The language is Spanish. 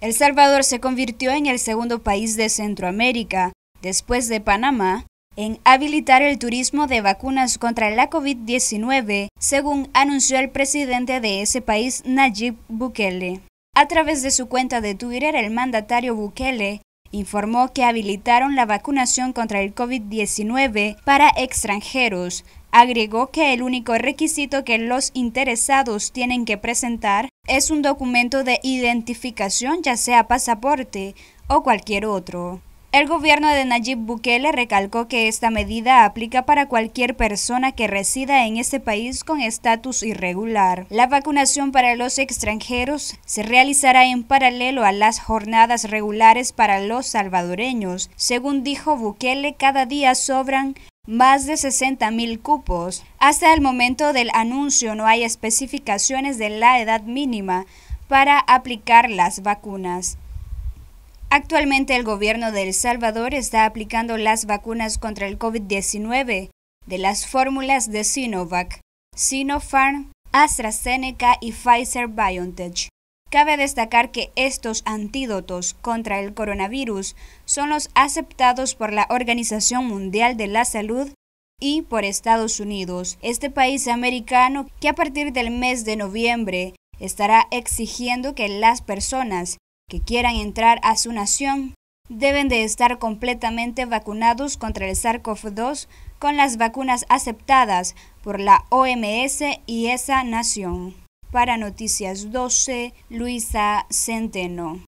El Salvador se convirtió en el segundo país de Centroamérica, después de Panamá, en habilitar el turismo de vacunas contra la COVID-19, según anunció el presidente de ese país, Nayib Bukele. A través de su cuenta de Twitter, el mandatario Bukele informó que habilitaron la vacunación contra el COVID-19 para extranjeros. Agregó que el único requisito que los interesados tienen que presentar es un documento de identificación, ya sea pasaporte o cualquier otro. El gobierno de Nayib Bukele recalcó que esta medida aplica para cualquier persona que resida en este país con estatus irregular. La vacunación para los extranjeros se realizará en paralelo a las jornadas regulares para los salvadoreños. Según dijo Bukele, cada día sobran más de 60 mil cupos. Hasta el momento del anuncio no hay especificaciones de la edad mínima para aplicar las vacunas. Actualmente el gobierno de El Salvador está aplicando las vacunas contra el COVID-19 de las fórmulas de Sinovac, Sinopharm, AstraZeneca y Pfizer BioNTech. Cabe destacar que estos antídotos contra el coronavirus son los aceptados por la Organización Mundial de la Salud y por Estados Unidos, este país americano que a partir del mes de noviembre estará exigiendo que las personas que quieran entrar a su nación deben de estar completamente vacunados contra el SARS-CoV-2 con las vacunas aceptadas por la OMS y esa nación. Para Noticias 12, Luisa Centeno.